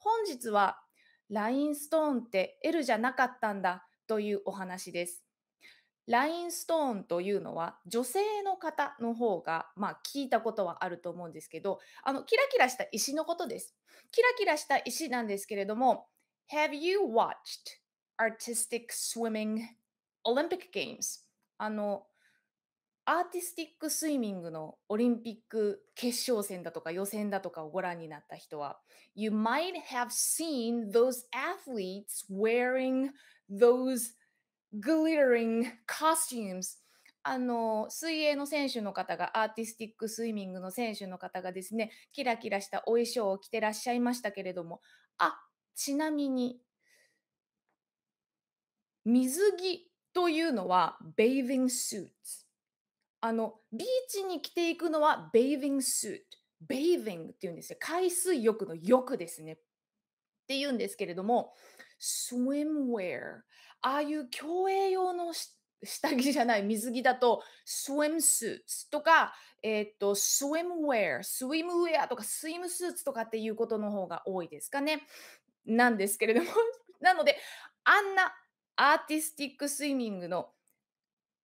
本日はラインストーンって L じゃなかったんだというお話です。ラインストーンというのは女性の方の方が、まあ、聞いたことはあると思うんですけどあのキラキラした石のことです。キラキラした石なんですけれども Have you watched artistic swimming Olympic Games? あのアーティスティックスイミングのオリンピック決勝戦だとか予選だとかをご覧になった人は、You might have seen those athletes wearing those glittering costumes. あの、水泳の選手の方が、アーティスティックスイミングの選手の方がですね、キラキラしたお衣装を着てらっしゃいましたけれども、あ、ちなみに、水着というのは、bathing suits。あの、ビーチに着ていくのはベイビングスーツ。ベイビングって言うんですよ。海水浴の浴ですね。って言うんですけれども、スウィムウェア。ああいう競泳用の下着じゃない水着だと、スウィムスーツとか、えっ、と、スウィムウェア、スウィムウェアとか、スイムスーツとかっていうことの方が多いですかね。なんですけれども なので、あんなアーティスティックスイミングの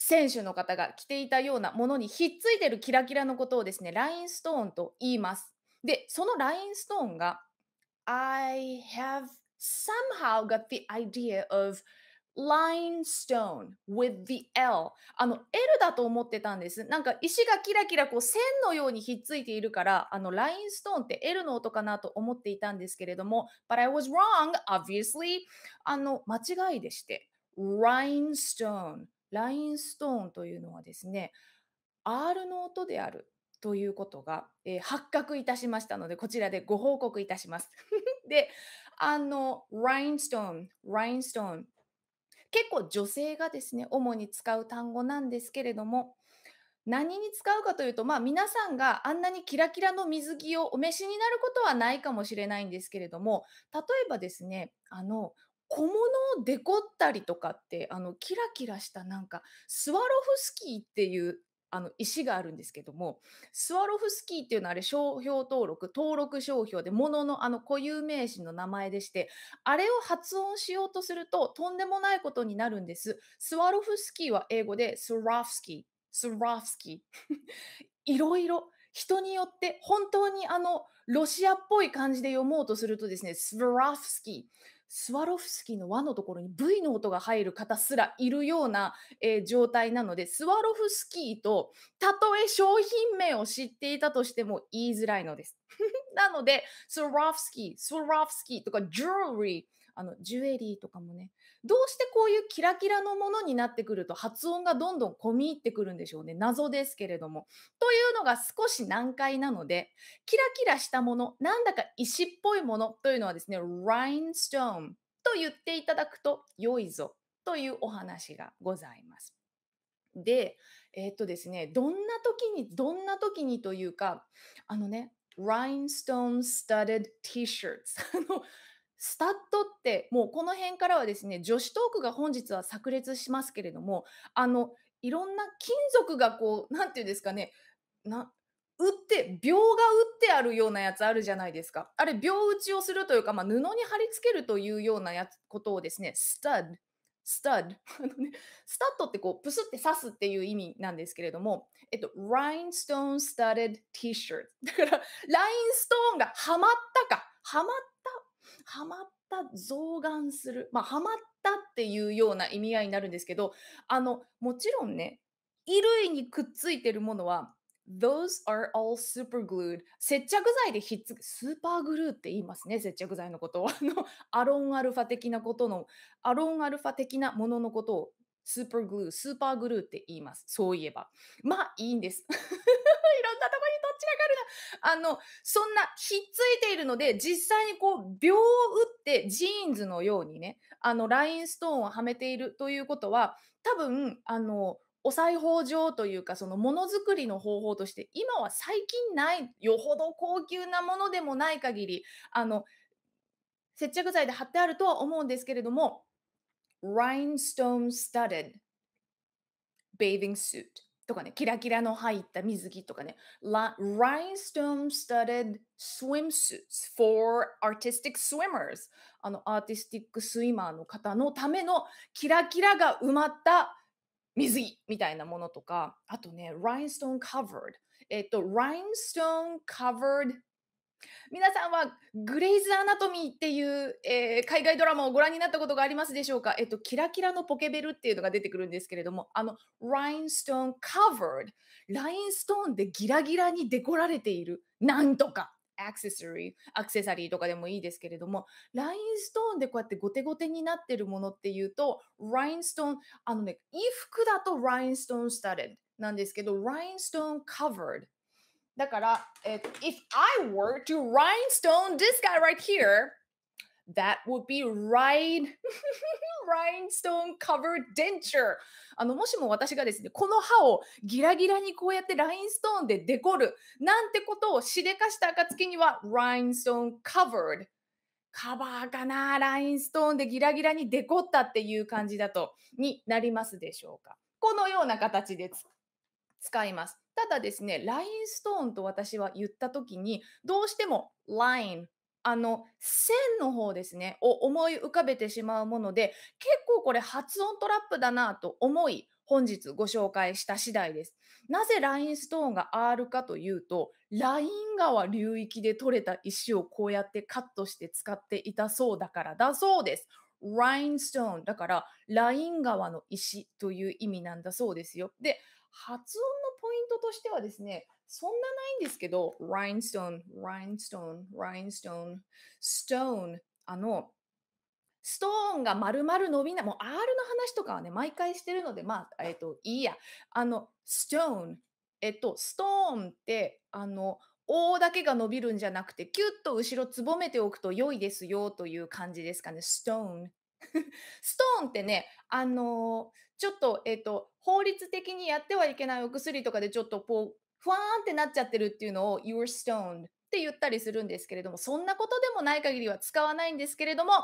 選手の方が着ていたようなものにひっついてるキラキラのことをですね、ラインストーンと言います。で、そのラインストーンが、I have somehow got the idea of l i n e s t o n e with the L あの L だと思ってたんですなんか石がキラキラこう線のようにひっついているからあのラインストーンって L の音かなと思っていたんですけれども But I was wrong obviously あの間違いでして Rhinestone ラインストーンというのはですね、R の音であるということが、えー、発覚いたしましたので、こちらでご報告いたします。で、あの、ラインストーン、ラインストーン。結構女性がですね、主に使う単語なんですけれども、何に使うかというと、まあ、皆さんがあんなにキラキラの水着をお召しになることはないかもしれないんですけれども例えばですねあの小物をデコったりとかってあのキラキラしたなんかスワロフスキーっていうあの石があるんですけどもスワロフスキーっていうのはあれ商標登録登録商標で物のあの固有名詞の名前でしてあれを発音しようとするととんでもないことになるんですスワロフスキーは英語でスラフスキースラフスキー いろいろ人によって本当にあのロシアっぽい感じで読もうとするとですね、スラフスキー、スワロフスキーの和のところに V の音が入る方すらいるような、えー、状態なので、スワロフスキーとたとえ商品名を知っていたとしても言いづらいのです。なので、スワロフスキー、スワロフスキーとか、ジュエリー、あの、ジュエリーとかもね、どうしてこういうキラキラのものになってくると発音がどんどん込み入ってくるんでしょうね。謎ですけれども。というのが少し難解なので、キラキラしたもの、なんだか石っぽいものというのはですね、ラインストーンと言っていただくと良いぞというお話がございます。で、えー、っとですね、どんな時に、どんな時にというか、あのね、Rhinestone studded t-shirts スタッドってもうこの辺からはですね女子トークが本日は炸裂しますけれどもあのいろんな金属がこう何て言うんですかねな打って秒が打ってあるようなやつあるじゃないですかあれ秒打ちをするというか、まあ、布に貼り付けるというようなやつことをですねスタッド stud スタッドってこう、プスって刺すっていう意味なんですけれども、えっと、ラインストーンスタッ s t u d ーシ d ーだから、ラインストーンがはまったか。はまった。はまった。増顔する。まあ、はまったっていうような意味合いになるんですけど、あの、もちろんね、衣類にくっついてるものは、Those are all super glued. 接着剤でひっつく、スーパーグルーって言いますね、接着剤のことを。あの、アロンアルファ的なことの、アロンアルファ的なもののことを、スーパーグルー、スーパーグルーって言います。そういえば。まあ、いいんです。いろんなとこにどっちがかるな。あの、そんな、ひっついているので、実際にこう、秒を打ってジーンズのようにね、あの、ラインストーンをはめているということは、多分、あの、お裁縫上というか、そのものづくりの方法として、今は最近ない、よほど高級なものでもない限り、あの、接着剤で貼ってあるとは思うんですけれども、rhinestone studded bathing suit とかね、キラキラの入った水着とかね、rhinestone studded swimsuits for artistic swimmers あの、アーティスティックスイマーの方のためのキラキラが埋まった水着みたいなものとか、あとね、rhinestone covered。えっと、rhinestone covered 皆さんはグレイズ・アナトミーっていう、えー、海外ドラマをご覧になったことがありますでしょうか、えっと、キラキラのポケベルっていうのが出てくるんですけれども、あの、ラインストーンカ n covered、ラインストーンでギラギラにデコられている、なんとかアクセサリー、アクセサリーとかでもいいですけれども、ラインストーンでこうやってゴテゴテになってるものっていうと、ラインストーン、あのね、衣服だとラインストーン s t u d e d なんですけど、ラインストーン covered。だから、えっと、if I were to rhinestone this guy right here, That would be right. rhinestone covered denture. あの、もしも私がですね、この歯をギラギラにこうやってラインストーンでデコるなんてことをしでかした暁には rhinestone covered カバーかなラインストーンでギラギラにデコったっていう感じだと、になりますでしょうか。このような形で使います。ただですね、ラインストーンと私は言ったときに、どうしてもラインあの線の方ですねを思い浮かべてしまうもので結構これ発音トラップだなと思い本日ご紹介した次第です。なぜラインストーンが R かというとライン川流域で取れた石をこうやってカットして使っていたそうだからだそうです。ラインストーンだからライン川の石という意味なんだそうですよ。で発音のポイントとしてはですねそんなないんですけど、rhinestone, rhinestone, rhinestone, stone, あの、ストーンが丸々伸びない、もう R の話とかはね、毎回してるので、まあ、えっ、と、いいや。あの、stone、えっと、ストーンって、あの、O だけが伸びるんじゃなくて、キュッと後ろつぼめておくと良いですよという感じですかね。ストーン。ストーンってね、あのー、ちょっと、えっ、と、法律的にやってはいけないお薬とかでちょっとこう、ふわーんってなっちゃってるっていうのを you're stoned って言ったりするんですけれども、そんなことでもない限りは使わないんですけれども、た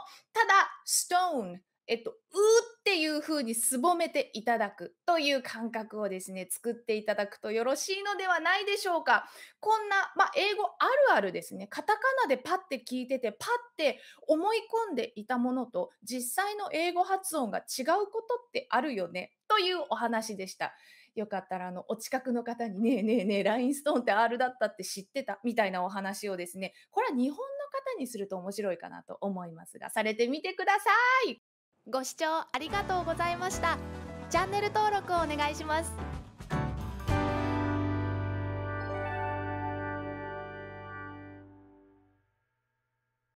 だ stone えっと、うっていう風にすぼめていただくという感覚をですね、作っていただくとよろしいのではないでしょうか。こんな、まあ、英語あるあるですね、カタカナでパッて聞いてて、パッて思い込んでいたものと、実際の英語発音が違うことってあるよね、というお話でした。よかったらあのお近くの方にねえねえねえラインストーンって R だったって知ってたみたいなお話をですねこれは日本の方にすると面白いかなと思いますがされてみてくださいご視聴ありがとうございましたチャンネル登録をお願いします